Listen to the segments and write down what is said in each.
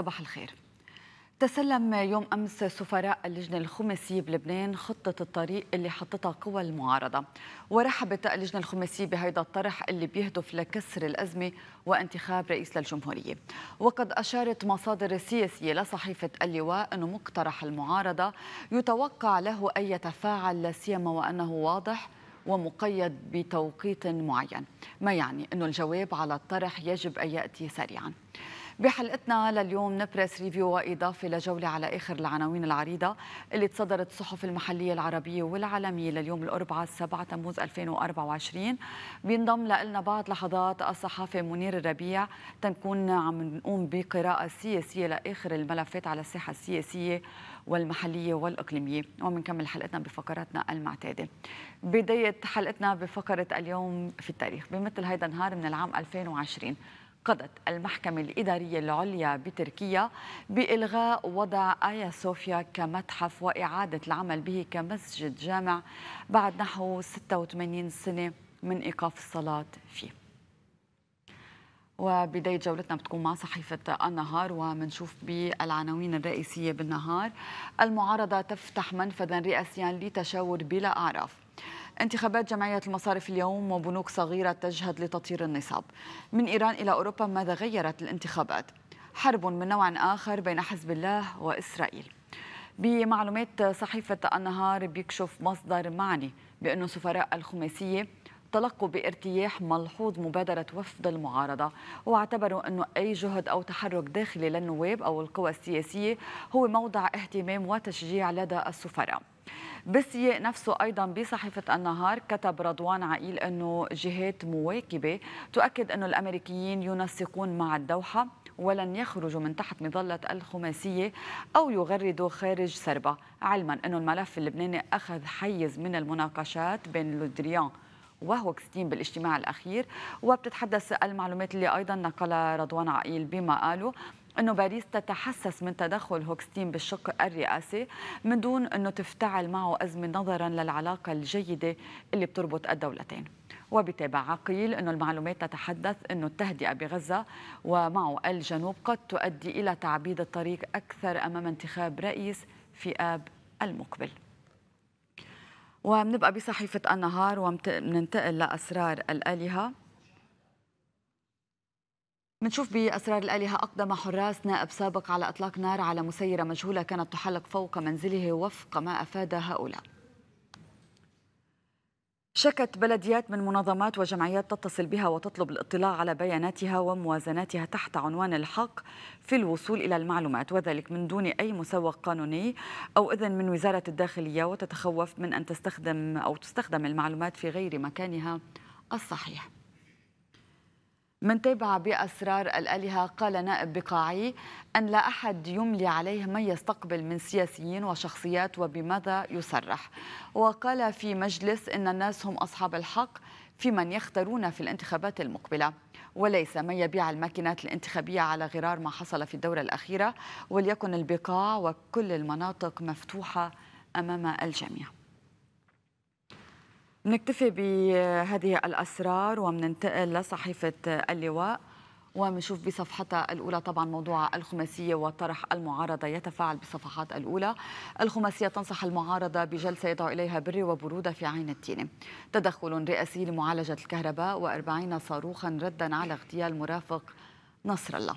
صباح الخير تسلم يوم امس سفراء اللجنه الخماسيه بلبنان خطه الطريق اللي حطتها قوى المعارضه ورحبت اللجنه الخماسيه بهيدا الطرح اللي بيهدف لكسر الازمه وانتخاب رئيس للجمهوريه وقد اشارت مصادر سياسيه لصحيفه اللواء انه مقترح المعارضه يتوقع له ان يتفاعل لاسيما وانه واضح ومقيد بتوقيت معين ما يعني انه الجواب على الطرح يجب ان ياتي سريعا بحلقتنا لليوم نبرس ريفيو وإضافة لجولة على آخر العناوين العريضة اللي تصدرت الصحف المحلية العربية والعالمية لليوم الأربعاء 7 تموز 2024 بينضم لنا بعد لحظات الصحافي منير الربيع تنكون عم نقوم بقراءة سياسية لآخر الملفات على الساحة السياسية والمحلية والإقليمية ومنكمل حلقتنا بفقراتنا المعتادة بداية حلقتنا بفقرة اليوم في التاريخ بمثل هيدا النهار من العام 2020 قضت المحكمة الإدارية العليا بتركيا بإلغاء وضع آيا صوفيا كمتحف وإعادة العمل به كمسجد جامع بعد نحو 86 سنة من إيقاف الصلاة فيه وبداية جولتنا بتكون مع صحيفة النهار ومنشوف بالعناوين الرئيسية بالنهار المعارضة تفتح منفذا رئاسيا لتشاور بلا أعراف انتخابات جمعية المصارف اليوم وبنوك صغيرة تجهد لتطهير النصاب من إيران إلى أوروبا ماذا غيرت الانتخابات؟ حرب من نوع آخر بين حزب الله وإسرائيل بمعلومات صحيفة النهار بيكشف مصدر معني بأن سفراء الخماسية تلقوا بارتياح ملحوظ مبادرة وفد المعارضة واعتبروا أنه أي جهد أو تحرك داخلي للنواب أو القوى السياسية هو موضع اهتمام وتشجيع لدى السفراء بالسياق نفسه أيضا بصحيفة النهار كتب رضوان عقيل أنه جهات مواكبة تؤكد أن الأمريكيين ينسقون مع الدوحة ولن يخرجوا من تحت مظلة الخماسية أو يغردوا خارج سربة علما أن الملف اللبناني أخذ حيز من المناقشات بين لودريان وهوكستين بالاجتماع الأخير وبتتحدث المعلومات اللي أيضا نقلها رضوان عقيل بما قاله أنه باريس تتحسس من تدخل هوكستين بالشق الرئاسي من دون أنه تفتعل معه أزمة نظرا للعلاقة الجيدة اللي بتربط الدولتين وبتابع قيل انه المعلومات تتحدث انه التهدئة بغزة ومعه الجنوب قد تؤدي إلى تعبيد الطريق أكثر أمام انتخاب رئيس في آب المقبل ومنبقى بصحيفة النهار ومننتقل لأسرار الآلهة منشوف بأسرار الآلهة أقدم حراس نائب سابق على إطلاق نار على مسيرة مجهولة كانت تحلق فوق منزله وفق ما أفاد هؤلاء شكت بلديات من منظمات وجمعيات تتصل بها وتطلب الاطلاع على بياناتها وموازناتها تحت عنوان الحق في الوصول إلى المعلومات وذلك من دون أي مسوق قانوني أو إذن من وزارة الداخلية وتتخوف من أن تستخدم أو تستخدم المعلومات في غير مكانها الصحيح من تابع بأسرار الآلهة قال نائب بقاعي أن لا أحد يملي عليه من يستقبل من سياسيين وشخصيات وبماذا يصرح وقال في مجلس أن الناس هم أصحاب الحق في من يختارون في الانتخابات المقبلة وليس من يبيع الماكينات الانتخابية على غرار ما حصل في الدورة الأخيرة وليكن البقاع وكل المناطق مفتوحة أمام الجميع نكتفي بهذه الأسرار ومننتقل لصحيفة اللواء ومنشوف بصفحتها الأولى طبعا موضوع الخماسية وطرح المعارضة يتفاعل بالصفحات الأولى الخماسية تنصح المعارضة بجلسة يدعو إليها بر وبرودة في عين التين تدخل رئاسي لمعالجة الكهرباء وأربعين صاروخا ردا على اغتيال مرافق نصر الله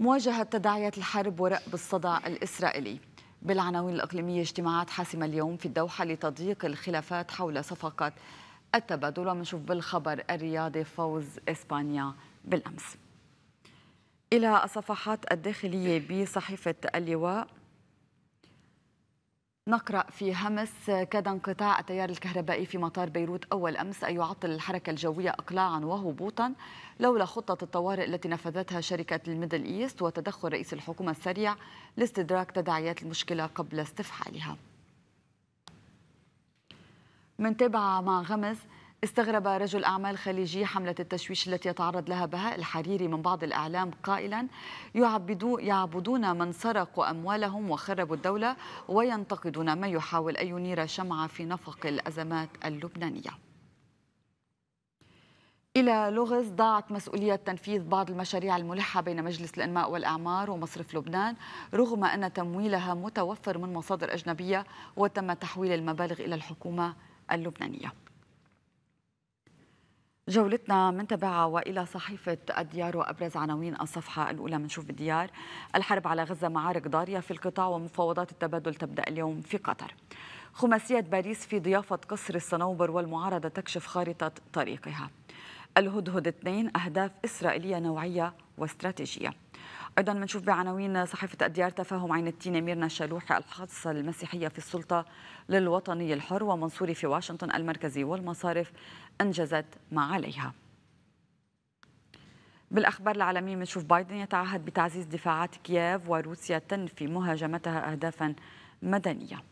مواجهة تداعيات الحرب ورأب الصدع الإسرائيلي بالعناوين الإقليمية اجتماعات حاسمة اليوم في الدوحة لتضييق الخلافات حول صفقة التبادل ومنشوف بالخبر الرياضي فوز إسبانيا بالأمس إلى الصفحات الداخلية بصحيفة اللواء نقرأ في همس كاد انقطاع التيار الكهربائي في مطار بيروت أول أمس أن يعطل الحركة الجوية إقلاعا وهبوطا لولا خطة الطوارئ التي نفذتها شركة الميدل إيست وتدخل رئيس الحكومة السريع لاستدراك تداعيات المشكلة قبل استفحالها من تبع مع غمز استغرب رجل أعمال خليجي حملة التشويش التي يتعرض لها بهاء الحريري من بعض الإعلام قائلا يعبدون من سرقوا أموالهم وخربوا الدولة وينتقدون من يحاول أن ينير شمعة في نفق الأزمات اللبنانية إلى لغز ضاعت مسؤولية تنفيذ بعض المشاريع الملحة بين مجلس الإنماء والإعمار ومصرف لبنان رغم أن تمويلها متوفر من مصادر أجنبية وتم تحويل المبالغ إلى الحكومة اللبنانية جولتنا منتبعة وإلى صحيفة الديار وأبرز عناوين الصفحة الأولى منشوف الديار الحرب على غزة معارك ضارية في القطاع ومفاوضات التبادل تبدأ اليوم في قطر خماسية باريس في ضيافة قصر الصنوبر والمعارضة تكشف خارطة طريقها الهدهد 2 أهداف إسرائيلية نوعية واستراتيجية أيضا بنشوف بعناوين صحيفة الديار تفاهم عين التين ميرنا الشلوحي الخاصه المسيحية في السلطة للوطني الحر ومنصوري في واشنطن المركزي والمصارف أنجزت ما عليها بالأخبار العالمية بنشوف بايدن يتعهد بتعزيز دفاعات كييف وروسيا تنفي مهاجمتها أهدافا مدنية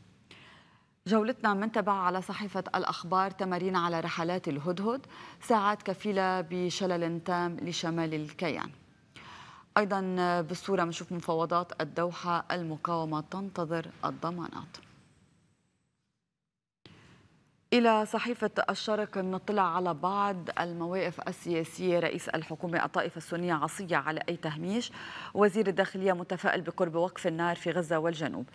جولتنا من تبع على صحيفة الأخبار تمارين على رحلات الهدهد ساعات كفيلة بشلل تام لشمال الكيان أيضا بالصورة بنشوف مفاوضات الدوحة المقاومة تنتظر الضمانات إلى صحيفة الشرق نطلع على بعض المواقف السياسية رئيس الحكومة الطائفة السنية عصية على أي تهميش وزير الداخلية متفائل بقرب وقف النار في غزة والجنوب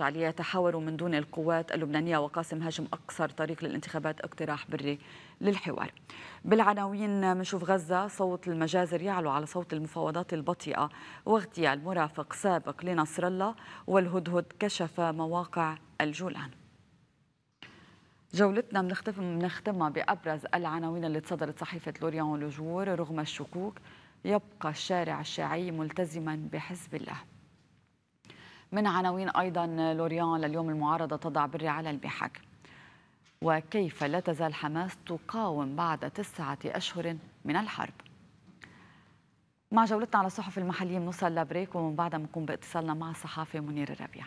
علي يتحاور من دون القوات اللبنانية وقاسم هاشم أقصر طريق للانتخابات اقتراح بري للحوار بالعناوين منشوف غزة صوت المجازر يعلو على صوت المفاوضات البطيئة واغتيال مرافق سابق لنصر الله والهدهد كشف مواقع الجولان جولتنا بنختم بنختمها بابرز العناوين اللي تصدرت صحيفه لوريان لوجور رغم الشكوك يبقى الشارع الشيعي ملتزما بحزب الله. من عناوين ايضا لوريان لليوم المعارضه تضع بري على المحك. وكيف لا تزال حماس تقاوم بعد تسعه اشهر من الحرب. مع جولتنا على الصحف المحليه بنوصل لبريك ومن بعدها بنقوم باتصالنا مع الصحافي منير الربيع.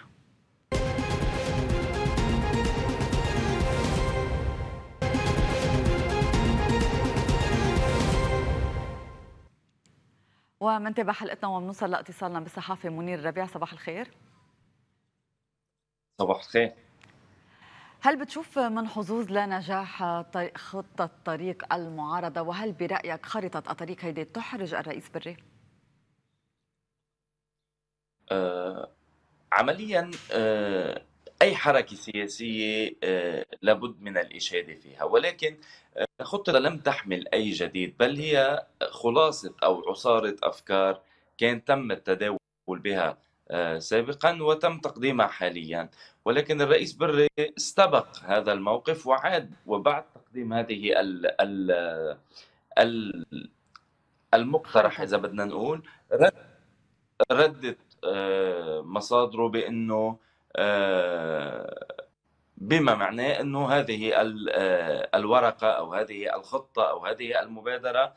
ومنتابع حلقتنا ومنوصل لاتصالنا بالصحافي منير ربيع صباح الخير صباح الخير هل بتشوف من حظوظ لنجاح خطة طريق المعارضة وهل برأيك خريطة الطريق هيدي تحرج الرئيس بري؟ آه عمليا آه اي حركه سياسيه آه، لابد من الاشاده فيها ولكن آه، خطه لم تحمل اي جديد بل هي خلاصه او عصاره افكار كان تم التداول بها آه، سابقا وتم تقديمها حاليا ولكن الرئيس بري استبق هذا الموقف وعاد وبعد تقديم هذه ال ال المقترح اذا بدنا نقول رد ردت مصادره بانه آه، بما معناه انه هذه آه، الورقه او هذه الخطه او هذه المبادره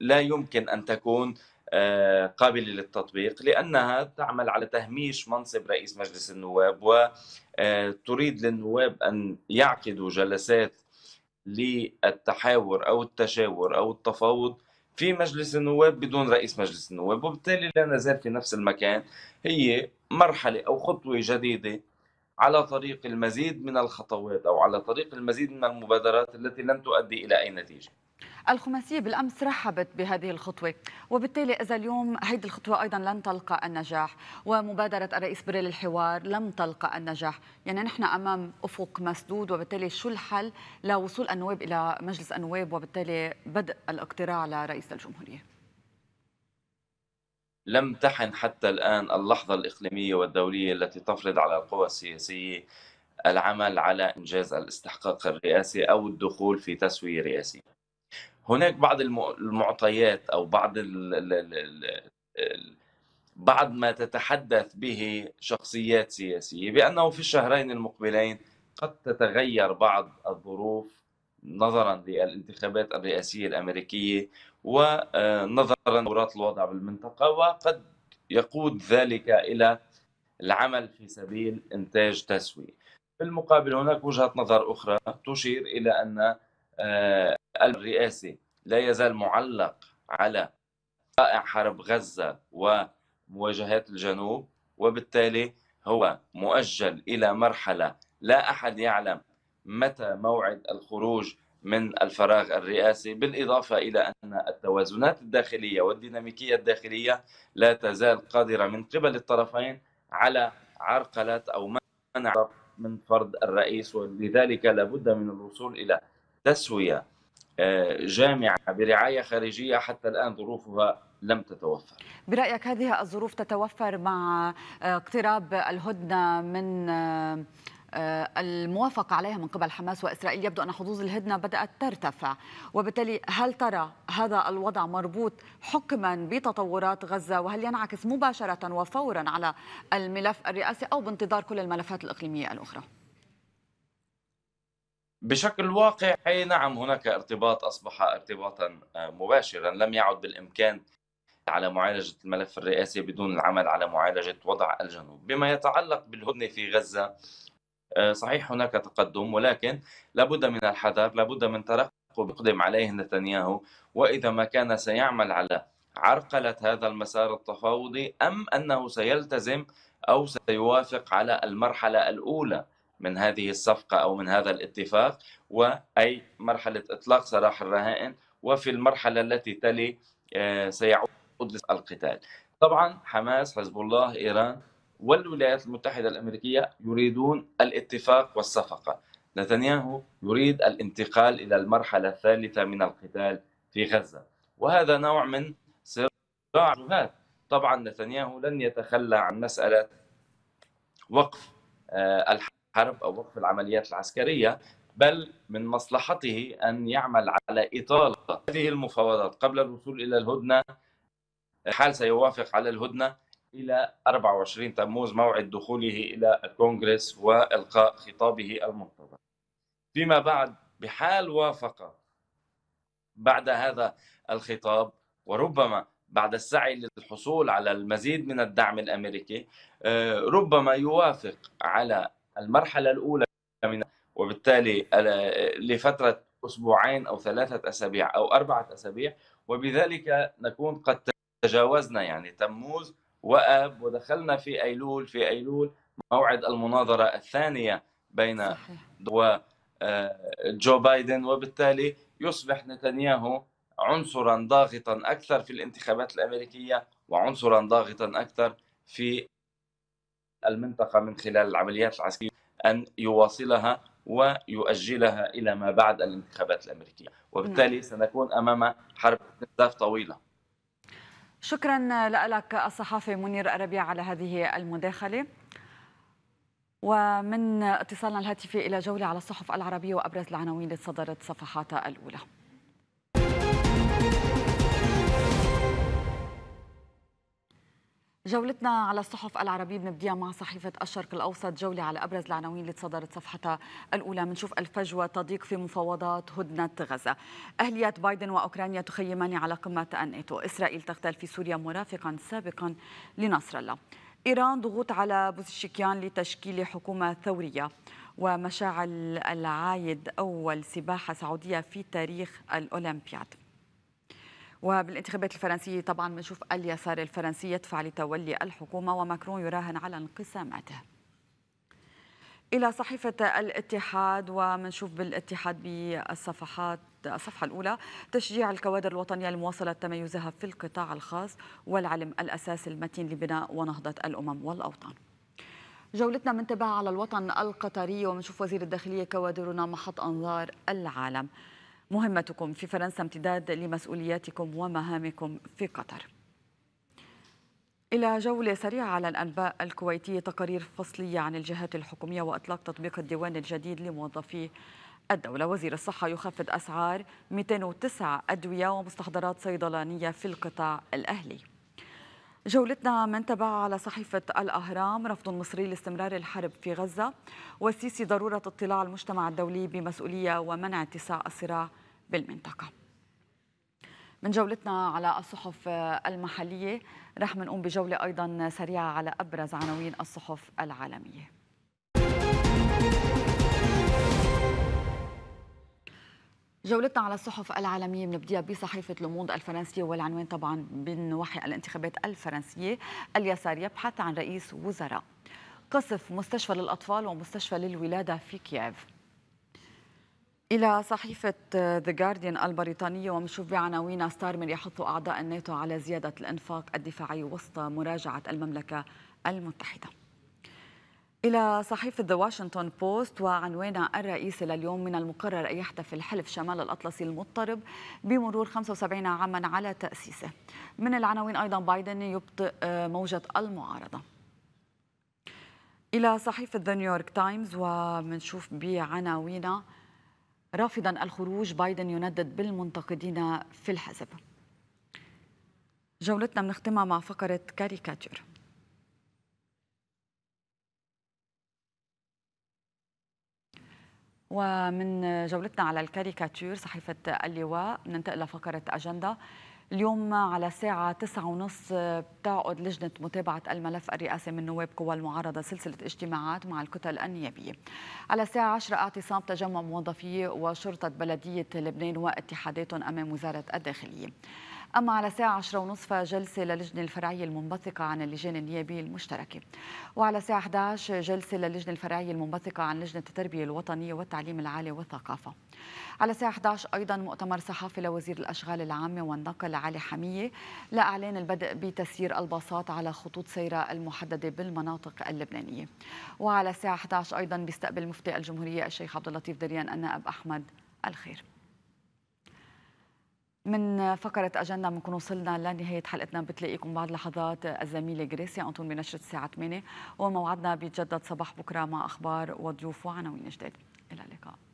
لا يمكن ان تكون آه، قابلة للتطبيق لأنها تعمل على تهميش منصب رئيس مجلس النواب وتريد للنواب أن يعقدوا جلسات للتحاور أو التشاور أو التفاوض في مجلس النواب بدون رئيس مجلس النواب وبالتالي لا نزال في نفس المكان هي مرحلة أو خطوة جديدة على طريق المزيد من الخطوات أو على طريق المزيد من المبادرات التي لن تؤدي إلى أي نتيجة الخماسية بالأمس رحبت بهذه الخطوة وبالتالي إذا اليوم هذه الخطوة أيضا لن تلقى النجاح ومبادرة الرئيس بريل الحوار لم تلقى النجاح يعني نحن أمام أفق مسدود وبالتالي شو الحل لوصول النواب إلى مجلس النواب وبالتالي بدء الاقتراع لرئيس الجمهورية لم تحن حتى الآن اللحظة الإقليمية والدولية التي تفرض على القوى السياسية العمل على إنجاز الاستحقاق الرئاسي أو الدخول في تسوية رئاسية هناك بعض المعطيات او بعض ال ال ال بعض ما تتحدث به شخصيات سياسيه بانه في الشهرين المقبلين قد تتغير بعض الظروف نظرا للانتخابات الرئاسيه الامريكيه ونظرا آه، لتطورات الوضع بالمنطقه وقد يقود ذلك الى العمل في سبيل انتاج تسويه. في المقابل هناك وجهه نظر اخرى تشير الى ان آه، الرئاسي لا يزال معلق على رائع حرب غزة ومواجهات الجنوب وبالتالي هو مؤجل إلى مرحلة لا أحد يعلم متى موعد الخروج من الفراغ الرئاسي بالإضافة إلى أن التوازنات الداخلية والديناميكية الداخلية لا تزال قادرة من قبل الطرفين على عرقلة أو منع من فرض الرئيس ولذلك لابد من الوصول إلى تسويه آه، جامعه برعايه خارجيه حتى الان ظروفها لم تتوفر برايك هذه الظروف تتوفر مع آه، اقتراب الهدنه من آه، الموافقة عليها من قبل حماس وإسرائيل يبدو أن حظوظ الهدنة بدأت ترتفع وبالتالي هل ترى هذا الوضع مربوط حكما بتطورات غزة وهل ينعكس مباشرة وفورا على الملف الرئاسي أو بانتظار كل الملفات الإقليمية الأخرى؟ بشكل واقعي نعم هناك ارتباط اصبح ارتباطا آه، مباشرا لم يعد بالامكان على معالجه الملف الرئاسي بدون العمل على معالجه وضع الجنوب بما يتعلق بالهدنه في غزه آه، صحيح هناك تقدم ولكن لابد من الحذر لابد من ترقب يقدم عليه نتنياهو واذا ما كان سيعمل على عرقله هذا المسار التفاوضي ام انه سيلتزم او سيوافق على المرحله الاولى من هذه الصفقة أو من هذا الاتفاق وأي مرحلة إطلاق سراح الرهائن وفي المرحلة التي تلي آه، سيعود القتال طبعا حماس حزب الله إيران والولايات المتحدة الأمريكية يريدون الاتفاق والصفقة نتنياهو يريد الانتقال إلى المرحلة الثالثة من القتال في غزة وهذا نوع من صراع جهات طبعا نتنياهو لن يتخلى عن مسألة وقف آه، الحرب حرب أو وقف العمليات العسكرية بل من مصلحته أن يعمل على إطالة هذه المفاوضات قبل الوصول إلى الهدنة حال سيوافق على الهدنة إلى 24 تموز موعد دخوله إلى الكونغرس وإلقاء خطابه المنتظر فيما بعد بحال وافق بعد هذا الخطاب وربما بعد السعي للحصول على المزيد من الدعم الامريكي آه، ربما يوافق على المرحله الاولى من وبالتالي آه، لفتره اسبوعين او ثلاثه اسابيع او اربعه اسابيع وبذلك نكون قد تجاوزنا يعني تموز واب ودخلنا في ايلول في ايلول موعد المناظره الثانيه بين آه، جو بايدن وبالتالي يصبح نتنياهو عنصرا ضاغطا اكثر في الانتخابات الامريكيه وعنصرا ضاغطا اكثر في المنطقة من خلال العمليات العسكرية أن يواصلها ويؤجلها إلى ما بعد الانتخابات الأمريكية وبالتالي نعم. سنكون أمام حرب استنزاف طويلة شكرا لك الصحافي منير الربيع على هذه المداخلة ومن اتصالنا الهاتفي إلى جولة على الصحف العربية وأبرز العناوين اللي صدرت صفحاتها الأولى جولتنا على الصحف العربية بنبديها مع صحيفة الشرق الأوسط جولة على أبرز العناوين اللي تصدرت صفحتها الأولى منشوف الفجوة تضيق في مفاوضات هدنة غزة أهليات بايدن وأوكرانيا تخيمان على قمة الناتو إسرائيل تغتال في سوريا مرافقا سابقا لنصر الله إيران ضغوط على بوزشيكيان لتشكيل حكومة ثورية ومشاعل العايد أول سباحة سعودية في تاريخ الأولمبياد وبالانتخابات الفرنسية طبعا بنشوف اليسار الفرنسي يدفع لتولي الحكومة وماكرون يراهن على انقساماته إلى صحيفة الاتحاد ومنشوف بالاتحاد بالصفحات الصفحة الأولى تشجيع الكوادر الوطنية لمواصلة تميزها في القطاع الخاص والعلم الأساس المتين لبناء ونهضة الأمم والأوطان جولتنا منتبه على الوطن القطري ومنشوف وزير الداخلية كوادرنا محط أنظار العالم مهمتكم في فرنسا امتداد لمسؤولياتكم ومهامكم في قطر إلى جولة سريعة على الأنباء الكويتية تقارير فصلية عن الجهات الحكومية وإطلاق تطبيق الديوان الجديد لموظفي الدولة وزير الصحة يخفض أسعار 209 أدوية ومستحضرات صيدلانية في القطاع الأهلي جولتنا من تبع على صحيفة الأهرام رفض مصري لاستمرار الحرب في غزة والسيسي ضرورة اطلاع المجتمع الدولي بمسؤولية ومنع اتساع الصراع بالمنطقة من جولتنا على الصحف المحلية رح نقوم بجولة أيضا سريعة على أبرز عناوين الصحف العالمية جولتنا على الصحف العالمية بنبديها بصحيفة لوموند الفرنسية والعنوان طبعا من وحي الانتخابات الفرنسية اليسار يبحث عن رئيس وزراء قصف مستشفى للأطفال ومستشفى للولادة في كييف إلى صحيفة ذا جارديان البريطانية ومنشوف بعناوين من يحث أعضاء الناتو على زيادة الإنفاق الدفاعي وسط مراجعة المملكة المتحدة إلى صحيفة ذا واشنطن بوست وعنوانها الرئيسي لليوم من المقرر أن يحتفل حلف شمال الأطلسي المضطرب بمرور 75 عاما على تأسيسه من العناوين أيضا بايدن يبطئ آه، موجة المعارضة إلى صحيفة ذا نيويورك تايمز ومنشوف بعناوينها رافضا الخروج بايدن يندد بالمنتقدين في الحزب جولتنا بنختمها مع فقرة كاريكاتير ومن جولتنا على الكاريكاتير صحيفة اللواء ننتقل لفقرة أجندة اليوم على الساعة 9:30 بتعقد لجنة متابعة الملف الرئاسي من نواب قوى المعارضة سلسلة اجتماعات مع الكتل النيابية. على الساعة 10 اعتصام تجمع موظفي وشرطة بلدية لبنان واتحاداتهم أمام وزارة الداخلية. أما على الساعة 10 ونصف جلسة للجنة الفرعية المنبثقة عن اللجان النيابية المشتركة وعلى الساعة 11 جلسة للجنة الفرعية المنبثقة عن لجنة التربية الوطنية والتعليم العالي والثقافة على الساعة 11 أيضا مؤتمر صحفي لوزير الأشغال العامة والنقل علي حمية لأعلان البدء بتسيير الباصات على خطوط سيرة المحددة بالمناطق اللبنانية وعلى الساعة 11 أيضا بيستقبل مفتي الجمهورية الشيخ عبد اللطيف دريان النائب أحمد الخير من فقرة أجندة بنكون وصلنا لنهاية حلقتنا بتلاقيكم بعد لحظات الزميلة غريسيا أنتون بنشرة الساعة 8 وموعدنا بيتجدد صباح بكرة مع أخبار وضيوف وعناوين جداد إلى اللقاء